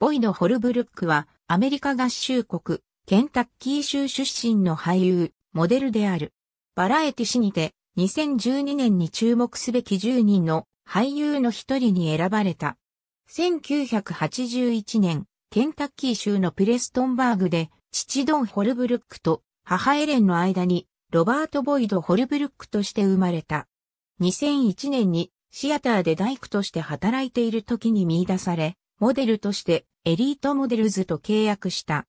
ボイド・ホルブルックは、アメリカ合衆国、ケンタッキー州出身の俳優、モデルである。バラエティ誌にて、2012年に注目すべき10人の俳優の一人に選ばれた。1981年、ケンタッキー州のプレストンバーグで、父ドン・ホルブルックと母エレンの間に、ロバート・ボイド・ホルブルックとして生まれた。2001年にシアターで大工として働いている時に見出され、モデルとしてエリートモデルズと契約した。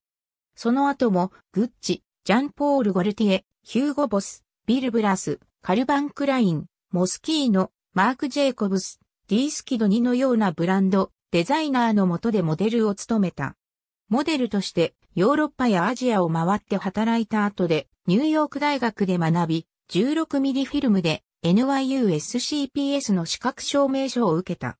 その後も、グッチ、ジャンポール・ゴルティエ、ヒューゴ・ボス、ビル・ブラス、カルバン・クライン、モスキーノ、マーク・ジェイコブス、ディースキドニのようなブランド、デザイナーの下でモデルを務めた。モデルとしてヨーロッパやアジアを回って働いた後でニューヨーク大学で学び、16ミリフィルムで NYUSCPS の資格証明書を受けた。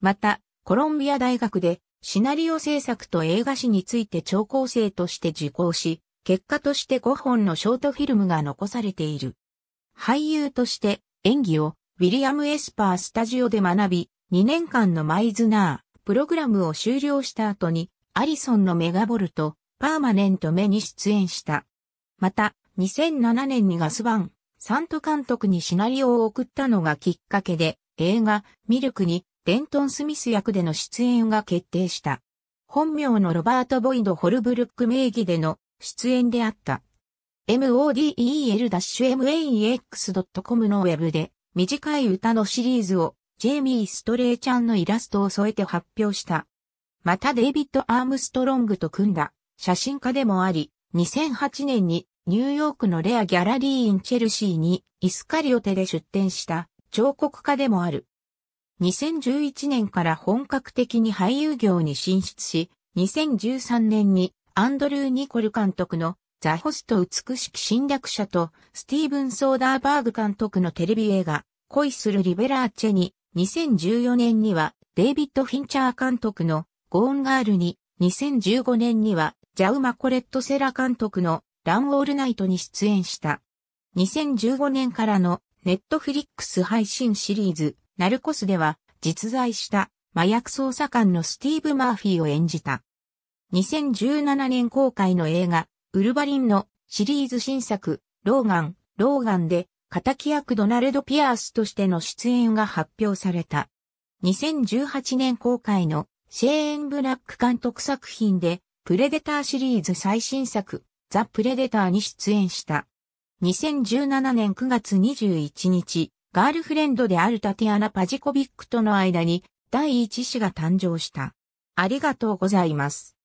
また、コロンビア大学でシナリオ制作と映画史について聴講生として受講し、結果として5本のショートフィルムが残されている。俳優として演技をウィリアム・エスパースタジオで学び、2年間のマイズナー、プログラムを終了した後に、アリソンのメガボルト、パーマネント目に出演した。また、2007年にガスバン、サント監督にシナリオを送ったのがきっかけで、映画、ミルクにデントン・スミス役での出演が決定した。本名のロバート・ボイド・ホルブルック名義での出演であった。model-max.com のウェブで短い歌のシリーズをジェイミー・ストレイちゃんのイラストを添えて発表した。またデイビッド・アームストロングと組んだ写真家でもあり、2008年にニューヨークのレアギャラリー・イン・チェルシーにイスカリオテで出展した彫刻家でもある。2011年から本格的に俳優業に進出し、2013年にアンドルー・ニコル監督のザ・ホスト美しき侵略者とスティーブン・ソーダーバーグ監督のテレビ映画恋するリベラーチェに2014年にはデイビッド・フィンチャー監督のゴーン・ガールに2015年にはジャウマ・コレット・セラ監督のラン・オールナイトに出演した。2015年からのネットフリックス配信シリーズナルコスでは実在した麻薬捜査官のスティーブ・マーフィーを演じた。2017年公開の映画、ウルバリンのシリーズ新作、ローガン、ローガンで、仇役ドナルド・ピアースとしての出演が発表された。2018年公開のシェーン・ブラック監督作品で、プレデターシリーズ最新作、ザ・プレデターに出演した。2017年9月21日、ガールフレンドであるタティアナ・パジコビックとの間に第一子が誕生した。ありがとうございます。